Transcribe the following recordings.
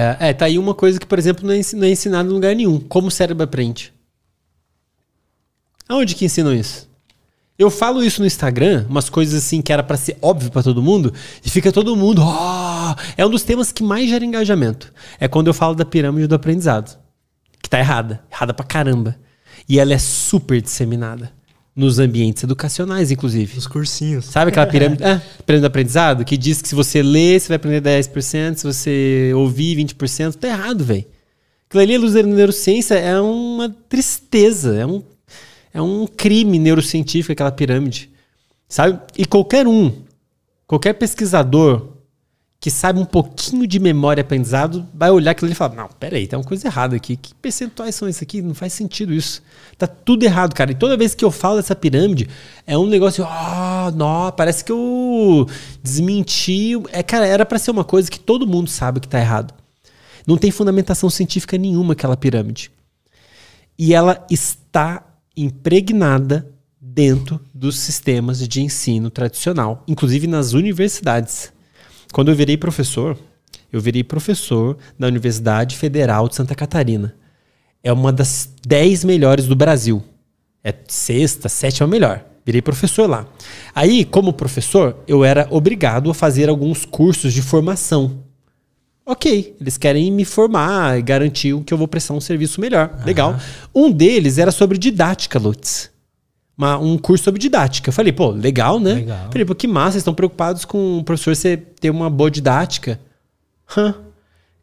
É, é, tá aí uma coisa que, por exemplo, não é, ensinada não é ensinado em lugar nenhum. Como o cérebro aprende. Aonde que ensinam isso? Eu falo isso no Instagram, umas coisas assim que era para ser óbvio para todo mundo, e fica todo mundo. Oh! É um dos temas que mais gera engajamento. É quando eu falo da pirâmide do aprendizado. Que tá errada. Errada pra caramba. E ela é super disseminada nos ambientes educacionais, inclusive. Nos cursinhos. Sabe aquela é. pirâmide, é, pirâmide do aprendizado que diz que se você ler, você vai aprender 10%, se você ouvir, 20%. Tá errado, velho. Aquilo ali, a é luz da neurociência, é uma tristeza, é um, é um crime neurocientífico aquela pirâmide. Sabe? E qualquer um, qualquer pesquisador, que sabe um pouquinho de memória aprendizado vai olhar aquilo e falar: Não, peraí, tem uma coisa errada aqui. Que percentuais são isso aqui? Não faz sentido isso. Tá tudo errado, cara. E toda vez que eu falo dessa pirâmide, é um negócio, ó oh, ah, não, parece que eu desmenti. É, cara, era para ser uma coisa que todo mundo sabe que tá errado. Não tem fundamentação científica nenhuma aquela pirâmide. E ela está impregnada dentro dos sistemas de ensino tradicional, inclusive nas universidades. Quando eu virei professor, eu virei professor da Universidade Federal de Santa Catarina. É uma das dez melhores do Brasil. É sexta, sétima melhor. Virei professor lá. Aí, como professor, eu era obrigado a fazer alguns cursos de formação. Ok, eles querem me formar, e garantir que eu vou prestar um serviço melhor. Legal. Um deles era sobre didática, Lutz uma, um curso sobre didática. Eu falei, pô, legal, né? Legal. Falei, pô, que massa, vocês estão preocupados com o professor ser ter uma boa didática. Hã?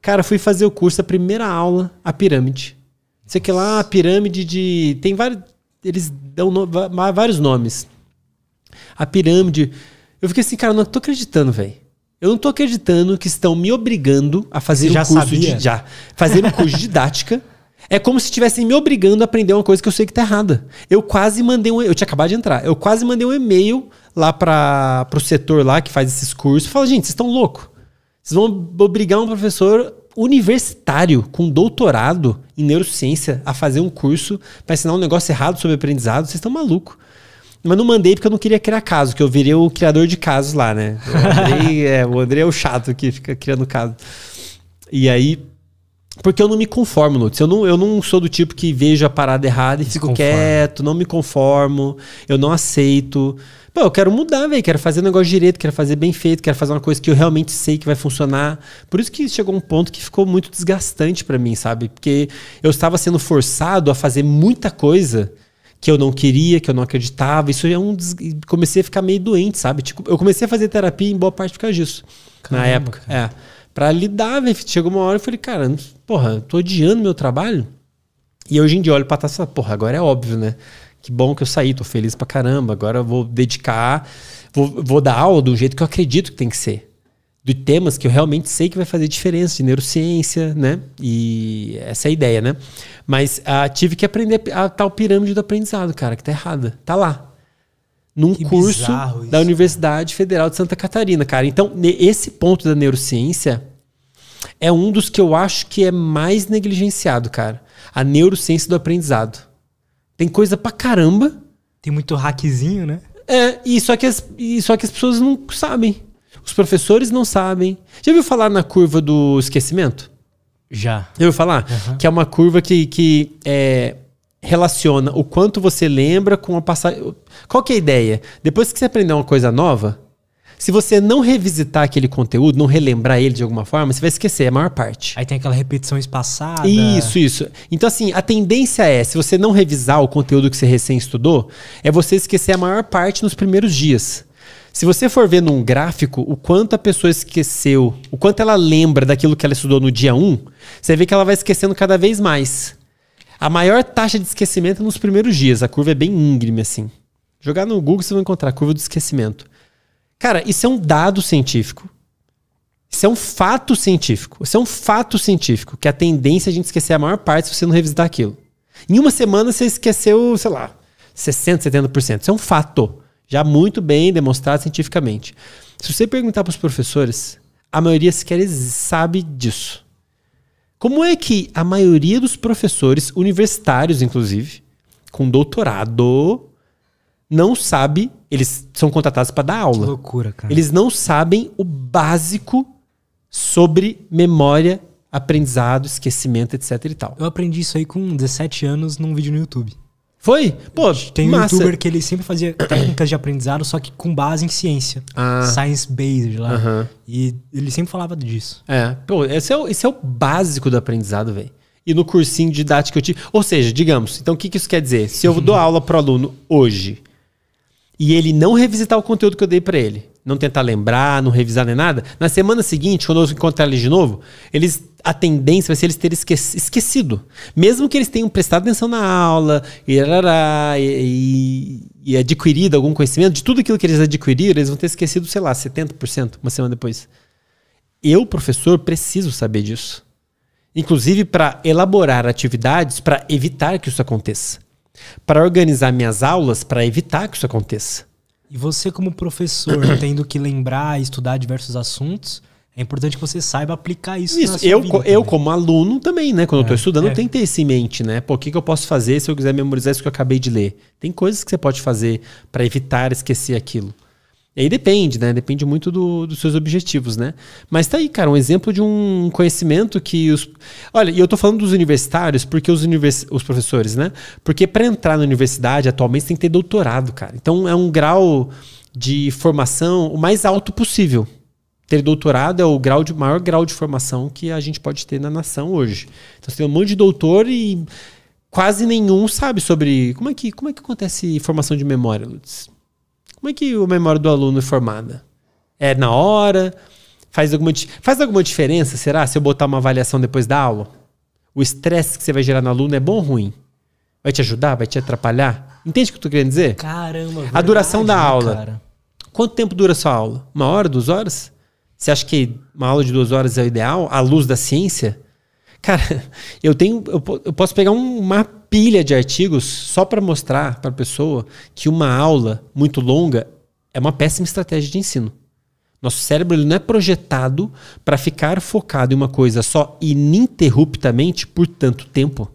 Cara, fui fazer o curso, a primeira aula, a pirâmide. Não sei que lá, a pirâmide de. Tem vários. Eles dão no, vários nomes. A pirâmide. Eu fiquei assim, cara, não tô acreditando, velho. Eu não tô acreditando que estão me obrigando a fazer você um curso sabia? de já, fazer um curso de didática é como se estivessem me obrigando a aprender uma coisa que eu sei que tá errada. Eu quase mandei um. Eu tinha acabado de entrar. Eu quase mandei um e-mail lá para o setor lá que faz esses cursos. Fala, gente, vocês estão louco? Vocês vão obrigar um professor universitário com doutorado em neurociência a fazer um curso para ensinar um negócio errado sobre aprendizado? Vocês estão maluco? Mas não mandei porque eu não queria criar caso, que eu virei o criador de casos lá, né? O Andrei, é, o é o chato que fica criando caso. E aí porque eu não me conformo, Lutz. Eu não, eu não sou do tipo que vejo a parada errada e fico quieto, não me conformo, eu não aceito. Pô, eu quero mudar, velho. Quero fazer o negócio direito, quero fazer bem feito, quero fazer uma coisa que eu realmente sei que vai funcionar. Por isso que chegou um ponto que ficou muito desgastante para mim, sabe? Porque eu estava sendo forçado a fazer muita coisa que eu não queria, que eu não acreditava. Isso é um. Des... Comecei a ficar meio doente, sabe? Tipo, eu comecei a fazer terapia em boa parte por causa disso. Caramba, na época. Cara. É para lidar, velho. Chegou uma hora eu falei, cara, porra, tô odiando meu trabalho. E hoje em dia olho pra trás e porra, agora é óbvio, né? Que bom que eu saí, tô feliz pra caramba. Agora eu vou dedicar, vou, vou dar aula do jeito que eu acredito que tem que ser. De temas que eu realmente sei que vai fazer diferença, de neurociência, né? E essa é a ideia, né? Mas ah, tive que aprender a tal pirâmide do aprendizado, cara, que tá errada. Tá lá, num que curso da Universidade Federal de Santa Catarina, cara. Então, esse ponto da neurociência é um dos que eu acho que é mais negligenciado, cara. A neurociência do aprendizado. Tem coisa pra caramba. Tem muito hackzinho, né? É, e só que as, só que as pessoas não sabem. Os professores não sabem. Já ouviu falar na curva do esquecimento? Já. Já ouviu falar? Uhum. Que é uma curva que, que é, relaciona o quanto você lembra com a passagem. Qual que é a ideia? Depois que você aprender uma coisa nova, se você não revisitar aquele conteúdo, não relembrar ele de alguma forma, você vai esquecer a maior parte. Aí tem aquela repetição espaçada. Isso, isso. Então, assim, a tendência é, se você não revisar o conteúdo que você recém estudou, é você esquecer a maior parte nos primeiros dias. Se você for ver num gráfico o quanto a pessoa esqueceu, o quanto ela lembra daquilo que ela estudou no dia 1, você vê que ela vai esquecendo cada vez mais. A maior taxa de esquecimento nos primeiros dias. A curva é bem íngreme, assim. Jogar no Google, você vai encontrar a curva do esquecimento. Cara, isso é um dado científico. Isso é um fato científico. Isso é um fato científico. Que a tendência é a gente esquecer a maior parte se você não revisitar aquilo. Em uma semana você esqueceu, sei lá, 60%, 70%. Isso é um fato. Já muito bem demonstrado cientificamente. Se você perguntar para os professores, a maioria sequer sabe disso. Como é que a maioria dos professores, universitários inclusive, com doutorado, não sabe. Eles são contratados para dar aula. Que loucura, cara. Eles não sabem o básico sobre memória, aprendizado, esquecimento, etc e tal. Eu aprendi isso aí com 17 anos num vídeo no YouTube. Foi? Pô, tem massa. um youtuber que ele sempre fazia técnicas de aprendizado, só que com base em ciência. Ah. Science-based lá. Uhum. E ele sempre falava disso. É. Pô, esse é o, esse é o básico do aprendizado, velho. E no cursinho didático que eu tive. Ou seja, digamos, então o que, que isso quer dizer? Se eu dou aula pro aluno hoje e ele não revisitar o conteúdo que eu dei para ele, não tentar lembrar, não revisar nem nada, na semana seguinte, quando eu encontrar eles de novo, eles a tendência vai ser eles terem esquecido. Mesmo que eles tenham prestado atenção na aula e, e, e adquirido algum conhecimento, de tudo aquilo que eles adquiriram, eles vão ter esquecido, sei lá, 70% uma semana depois. Eu, professor, preciso saber disso. Inclusive para elaborar atividades para evitar que isso aconteça. Para organizar minhas aulas para evitar que isso aconteça e você, como professor, tendo que lembrar e estudar diversos assuntos, é importante que você saiba aplicar isso. Isso, eu, vida, eu também. como aluno também, né? Quando é, eu estou estudando, é. tem que ter isso em mente, né? Pô, o que, que eu posso fazer se eu quiser memorizar isso que eu acabei de ler? Tem coisas que você pode fazer para evitar esquecer aquilo. E aí depende, né? Depende muito do, dos seus objetivos, né? Mas tá aí, cara, um exemplo de um conhecimento que os. Olha, e eu tô falando dos universitários, porque os, univers... os professores, né? Porque para entrar na universidade atualmente você tem que ter doutorado, cara. Então é um grau de formação o mais alto possível. Ter doutorado é o grau de, maior grau de formação que a gente pode ter na nação hoje. Então você tem um monte de doutor e quase nenhum sabe sobre como é que, como é que acontece formação de memória, Lutz. Como é que a memória do aluno é formada? É na hora? Faz alguma, faz alguma diferença, será, se eu botar uma avaliação depois da aula? O estresse que você vai gerar no aluno é bom ou ruim? Vai te ajudar? Vai te atrapalhar? Entende o que eu tô querendo dizer? Caramba, verdade, A duração da né, aula. Cara? Quanto tempo dura a sua aula? Uma hora, duas horas? Você acha que uma aula de duas horas é o ideal? À luz da ciência? Cara, eu tenho, eu, eu posso pegar uma pilha de artigos só para mostrar para a pessoa que uma aula muito longa é uma péssima estratégia de ensino. Nosso cérebro ele não é projetado para ficar focado em uma coisa só ininterruptamente por tanto tempo.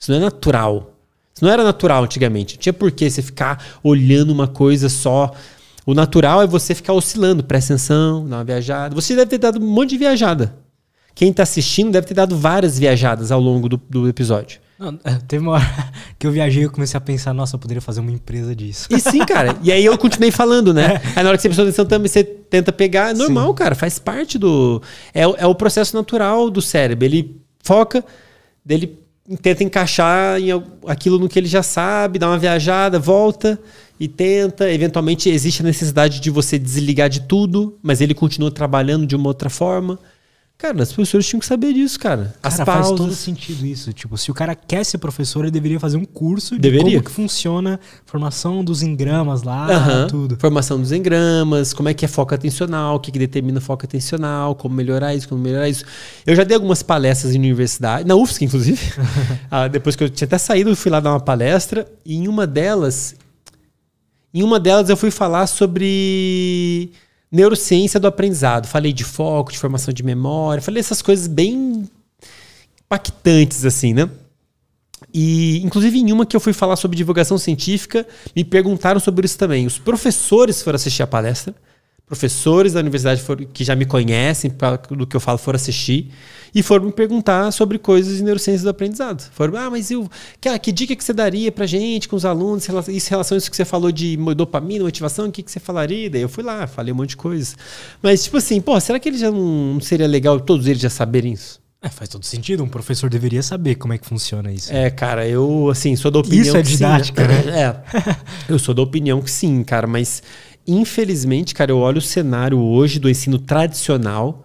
Isso não é natural. Isso não era natural antigamente. Não tinha por que você ficar olhando uma coisa só. O natural é você ficar oscilando, presta atenção, dá uma viajada. Você deve ter dado um monte de viajada quem está assistindo deve ter dado várias viajadas ao longo do, do episódio. Não, é, teve uma hora que eu viajei e comecei a pensar, nossa, eu poderia fazer uma empresa disso. E sim, cara. e aí eu continuei falando, né? É. Aí na hora que você pensou atenção também, você tenta pegar. É normal, sim. cara. Faz parte do. É, é o processo natural do cérebro. Ele foca, dele tenta encaixar em aquilo no que ele já sabe, dá uma viajada, volta e tenta. Eventualmente existe a necessidade de você desligar de tudo, mas ele continua trabalhando de uma outra forma. Cara, as professoras tinham que saber disso, cara. As cara, pausas. faz todo sentido isso. Tipo, se o cara quer ser professor, ele deveria fazer um curso de deveria. como que funciona formação dos engramas lá, uhum. tudo. Formação dos engramas, como é que é foco atencional, o que, que determina foco atencional, como melhorar isso, como melhorar isso. Eu já dei algumas palestras em universidade, na UFSC, inclusive. ah, depois que eu tinha até saído, eu fui lá dar uma palestra, e em uma delas. Em uma delas eu fui falar sobre Neurociência do aprendizado. Falei de foco, de formação de memória, falei essas coisas bem impactantes, assim, né? E, inclusive, em uma que eu fui falar sobre divulgação científica, me perguntaram sobre isso também. Os professores foram assistir a palestra professores da universidade que já me conhecem pra, do que eu falo foram assistir e foram me perguntar sobre coisas de neurociência do aprendizado. Foram, ah, mas eu, que, ah, que dica que você daria pra gente, com os alunos, em relação a isso que você falou de dopamina, motivação, o que, que você falaria? Daí eu fui lá, falei um monte de coisa. Mas, tipo assim, pô, será que ele já não, não seria legal todos eles já saberem isso? É, faz todo sentido. Um professor deveria saber como é que funciona isso. É, cara, eu, assim, sou da opinião. Isso é didática, sim, né? né? É. eu sou da opinião que sim, cara, mas Infelizmente, cara, eu olho o cenário hoje do ensino tradicional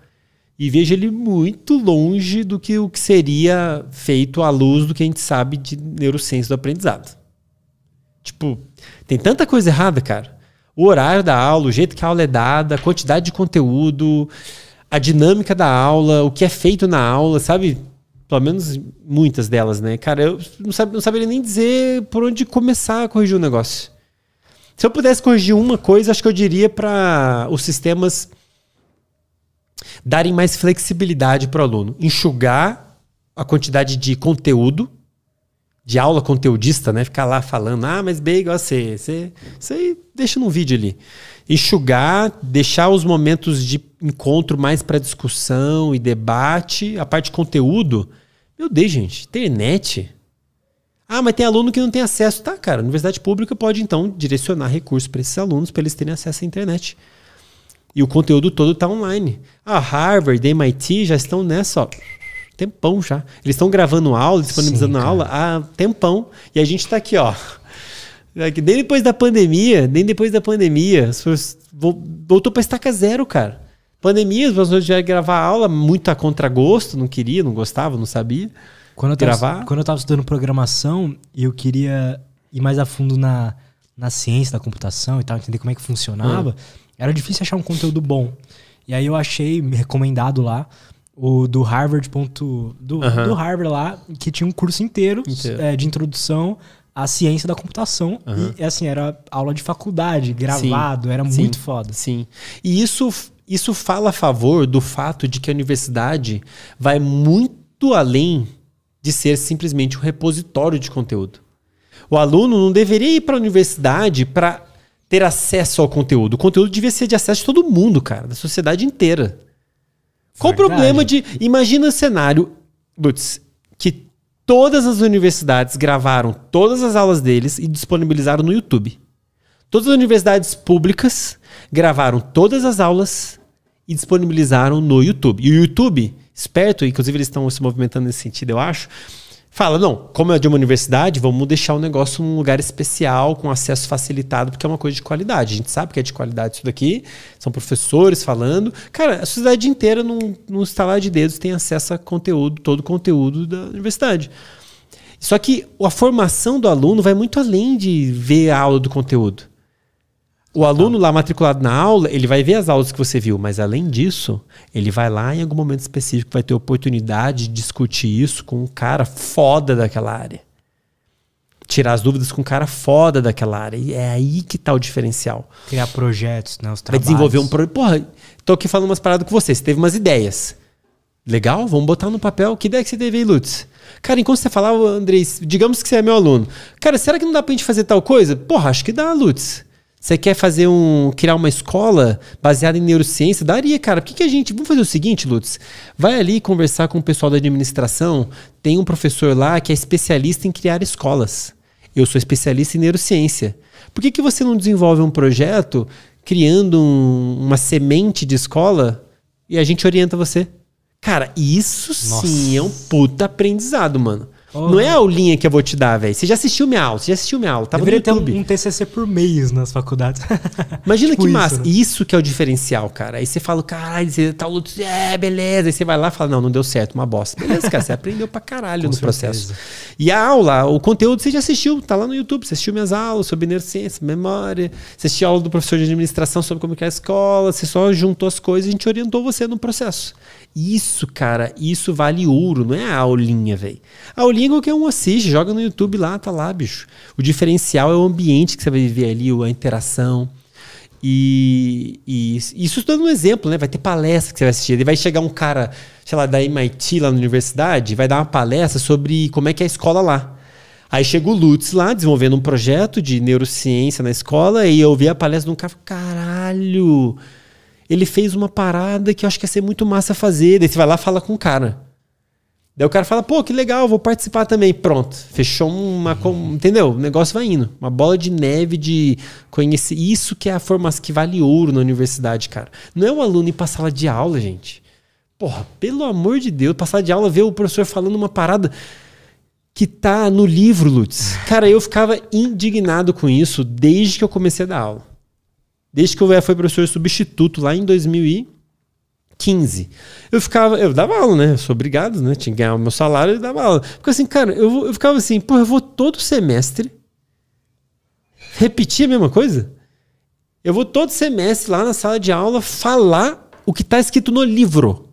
e vejo ele muito longe do que o que seria feito à luz do que a gente sabe de neurociência do aprendizado. Tipo, tem tanta coisa errada, cara. O horário da aula, o jeito que a aula é dada, a quantidade de conteúdo, a dinâmica da aula, o que é feito na aula, sabe? Pelo menos muitas delas, né? Cara, eu não, sabe, não saberia nem dizer por onde começar a corrigir o negócio. Se eu pudesse corrigir uma coisa, acho que eu diria para os sistemas darem mais flexibilidade para o aluno, enxugar a quantidade de conteúdo de aula conteudista, né? Ficar lá falando, ah, mas B igual a C, você C deixa num vídeo ali. Enxugar, deixar os momentos de encontro mais para discussão e debate, a parte de conteúdo. Meu Deus, gente, internet. Ah, mas tem aluno que não tem acesso. Tá, cara, a universidade pública pode então direcionar recursos para esses alunos para eles terem acesso à internet. E o conteúdo todo está online. A ah, Harvard, a MIT já estão nessa, ó, tempão já. Eles estão gravando aula, disponibilizando Sim, aula há tempão. E a gente está aqui, ó. Nem depois da pandemia, nem depois da pandemia, voltou para estaca zero, cara. Pandemia, os professores já gravar aula muito a contragosto, não queria, não gostava, não sabia quando eu tava, gravar. Quando eu estava estudando programação, eu queria ir mais a fundo na, na ciência da computação e tal, entender como é que funcionava. Uhum. Era difícil achar um conteúdo bom. E aí eu achei, recomendado lá, o do Harvard. Ponto, do, uhum. do Harvard lá, que tinha um curso inteiro, inteiro. É, de introdução à ciência da computação. Uhum. E assim, era aula de faculdade, gravado, sim, era sim, muito foda. Sim. E isso, isso fala a favor do fato de que a universidade vai muito além de ser simplesmente um repositório de conteúdo. O aluno não deveria ir para a universidade para ter acesso ao conteúdo. O conteúdo devia ser de acesso de todo mundo, cara, da sociedade inteira. Qual o problema de. Imagina um cenário, Lutz, que todas as universidades gravaram todas as aulas deles e disponibilizaram no YouTube. Todas as universidades públicas gravaram todas as aulas e disponibilizaram no YouTube. E o YouTube esperto, inclusive eles estão se movimentando nesse sentido, eu acho. Fala, não, como é de uma universidade, vamos deixar o negócio num lugar especial, com acesso facilitado, porque é uma coisa de qualidade. A gente sabe que é de qualidade isso daqui, são professores falando. Cara, a sociedade inteira, num, num estalar de dedos, tem acesso a conteúdo, todo o conteúdo da universidade. Só que a formação do aluno vai muito além de ver a aula do conteúdo. O aluno lá matriculado na aula, ele vai ver as aulas que você viu, mas além disso, ele vai lá em algum momento específico, vai ter oportunidade de discutir isso com um cara foda daquela área. Tirar as dúvidas com um cara foda daquela área. E é aí que tá o diferencial. Criar projetos, né? Os trabalhos. Vai desenvolver um projeto. Porra, tô aqui falando umas paradas com você. Você teve umas ideias. Legal, vamos botar no papel. Que ideia que você teve aí, Lutz? Cara, enquanto você falava, Andrei, digamos que você é meu aluno. Cara, será que não dá pra gente fazer tal coisa? Porra, acho que dá, Lutz. Você quer fazer um. criar uma escola baseada em neurociência? Daria, cara. Por que, que a gente. Vamos fazer o seguinte, Lutz. Vai ali conversar com o pessoal da administração. Tem um professor lá que é especialista em criar escolas. Eu sou especialista em neurociência. Por que, que você não desenvolve um projeto criando um, uma semente de escola e a gente orienta você? Cara, isso Nossa. sim é um puta aprendizado, mano. Oh. Não é a aulinha que eu vou te dar, velho. Você já assistiu minha aula, você já assistiu minha aula. Tava Deveria no YouTube. ter um, um TCC por mês nas faculdades. Imagina tipo que massa. Isso, né? isso, que é o diferencial, cara. Aí você fala, caralho, você tá luto, é, beleza. Aí você vai lá e fala, não, não deu certo, uma bosta. Beleza, cara, você aprendeu pra caralho Com no certeza. processo. E a aula, o conteúdo você já assistiu, tá lá no YouTube. Você assistiu minhas aulas sobre neurociência, memória. Você assistiu a aula do professor de administração sobre como é a escola. Você só juntou as coisas e a gente orientou você no processo. Isso, cara, isso vale ouro, não é a aulinha, velho. A aulinha língua que é um assiste, joga no YouTube lá, tá lá, bicho. O diferencial é o ambiente que você vai viver ali, a interação. E, e isso dando um exemplo, né? Vai ter palestra que você vai assistir. Ele vai chegar um cara, sei lá, da MIT lá na universidade, vai dar uma palestra sobre como é que é a escola lá. Aí chega o Lutz lá, desenvolvendo um projeto de neurociência na escola, e eu vi a palestra de um cara, caralho, ele fez uma parada que eu acho que ia ser muito massa fazer. Daí você vai lá fala com o cara. Daí o cara fala, pô, que legal, vou participar também. Pronto, fechou uma. Uhum. Entendeu? O negócio vai indo. Uma bola de neve de conhecer. Isso que é a formação que vale ouro na universidade, cara. Não é um aluno ir pra sala de aula, gente. Porra, pelo amor de Deus, passar de aula ver o professor falando uma parada que tá no livro, Lutz. Cara, eu ficava indignado com isso desde que eu comecei a dar aula. Desde que eu fui professor substituto lá em 2000 e 15. Eu ficava, eu dava aula, né? Eu sou obrigado, né? Tinha que ganhar o meu salário e dava aula. Ficou assim, cara, eu, eu ficava assim, pô, eu vou todo semestre repetir a mesma coisa? Eu vou todo semestre lá na sala de aula falar o que está escrito no livro.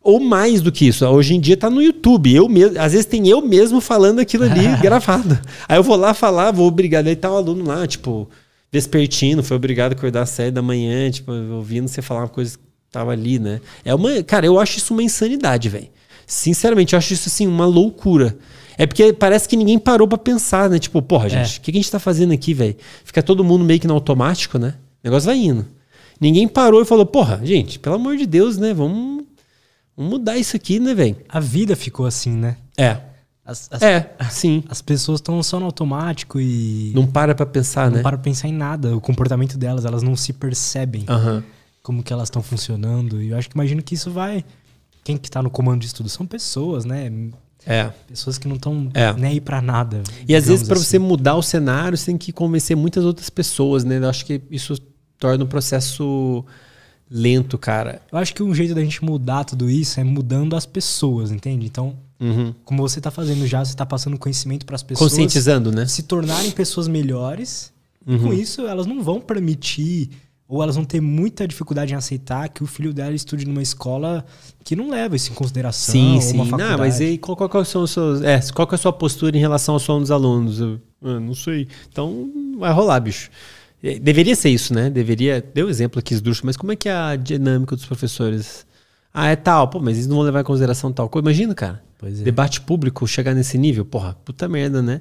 Ou mais do que isso. Hoje em dia está no YouTube. Eu mesmo, às vezes tem eu mesmo falando aquilo ali gravado. Aí eu vou lá falar, vou obrigar. Daí tá o aluno lá, tipo, vespertino, foi obrigado a acordar às da manhã, tipo, ouvindo você falar uma coisa que tava ali, né? É uma, cara, eu acho isso uma insanidade, velho. Sinceramente, eu acho isso assim uma loucura. É porque parece que ninguém parou para pensar, né? Tipo, porra, é. gente, o é. que, que a gente tá fazendo aqui, velho? Fica todo mundo meio que no automático, né? O negócio vai indo. Ninguém parou e falou, porra, gente, pelo amor de Deus, né? Vamos, vamos mudar isso aqui, né, velho? A vida ficou assim, né? É. As, as, é, sim. As pessoas estão só no automático e. Não para pra pensar, não né? Não para pra pensar em nada. O comportamento delas, elas não se percebem uhum. como que elas estão funcionando. E eu acho que imagino que isso vai. Quem que tá no comando disso tudo? São pessoas, né? É. Pessoas que não estão é. nem aí pra nada. E às vezes, para assim. você mudar o cenário, você tem que convencer muitas outras pessoas, né? Eu acho que isso torna um processo lento, cara. Eu acho que um jeito da gente mudar tudo isso é mudando as pessoas, entende? Então, Uhum. Como você está fazendo já, você está passando conhecimento para as pessoas. Conscientizando, né? Se tornarem pessoas melhores. Uhum. Com isso, elas não vão permitir ou elas vão ter muita dificuldade em aceitar que o filho dela estude numa escola que não leva isso em consideração. Sim, sim. Não, mas e qual, qual, qual, são seus, é, qual é a sua postura em relação ao som dos alunos? Eu, eu ah, não sei. Então vai rolar, bicho. É, deveria ser isso, né? Deveria. Deu exemplo aqui, esdrúxulo, mas como é que é a dinâmica dos professores? Ah, é tal, pô, mas eles não vão levar em consideração tal coisa. Imagina, cara. É. Debate público chegar nesse nível, porra, puta merda, né?